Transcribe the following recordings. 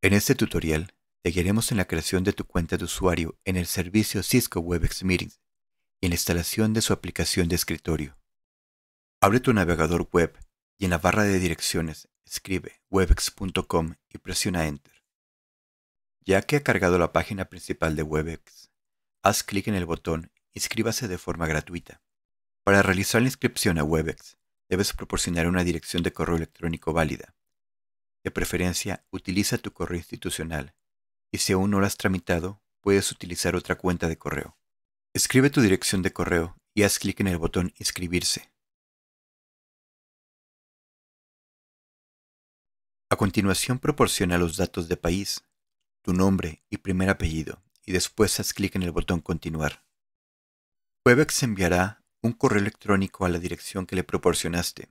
En este tutorial te guiaremos en la creación de tu cuenta de usuario en el servicio Cisco Webex Meetings y en la instalación de su aplicación de escritorio. Abre tu navegador web y en la barra de direcciones escribe webex.com y presiona Enter. Ya que ha cargado la página principal de Webex, haz clic en el botón Inscríbase de forma gratuita. Para realizar la inscripción a Webex, debes proporcionar una dirección de correo electrónico válida. De preferencia, utiliza tu correo institucional y si aún no lo has tramitado, puedes utilizar otra cuenta de correo. Escribe tu dirección de correo y haz clic en el botón Inscribirse. A continuación proporciona los datos de país, tu nombre y primer apellido, y después haz clic en el botón Continuar. Webex enviará un correo electrónico a la dirección que le proporcionaste,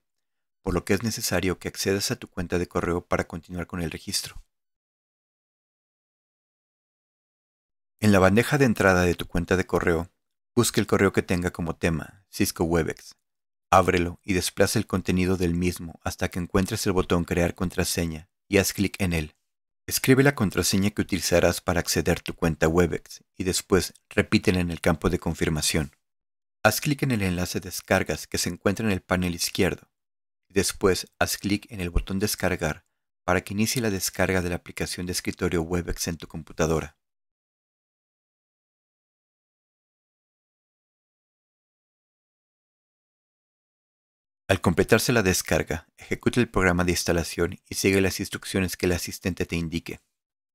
por lo que es necesario que accedas a tu cuenta de correo para continuar con el registro. En la bandeja de entrada de tu cuenta de correo, busca el correo que tenga como tema Cisco Webex. Ábrelo y desplaza el contenido del mismo hasta que encuentres el botón Crear contraseña y haz clic en él. Escribe la contraseña que utilizarás para acceder a tu cuenta Webex y después repítela en el campo de confirmación. Haz clic en el enlace Descargas que se encuentra en el panel izquierdo Después, haz clic en el botón Descargar para que inicie la descarga de la aplicación de escritorio WebEx en tu computadora. Al completarse la descarga, ejecuta el programa de instalación y sigue las instrucciones que el asistente te indique.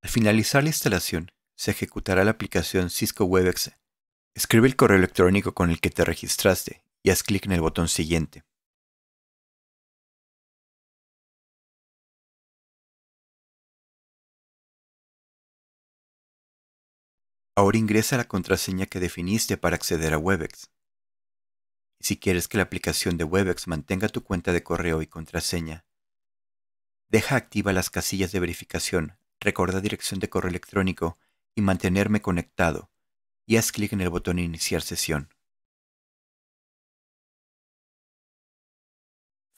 Al finalizar la instalación, se ejecutará la aplicación Cisco WebEx. Escribe el correo electrónico con el que te registraste y haz clic en el botón siguiente. Ahora ingresa la contraseña que definiste para acceder a Webex. Si quieres que la aplicación de Webex mantenga tu cuenta de correo y contraseña, deja activa las casillas de verificación, recorda dirección de correo electrónico y mantenerme conectado, y haz clic en el botón Iniciar sesión.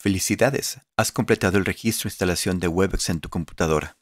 Felicidades, has completado el registro e instalación de Webex en tu computadora.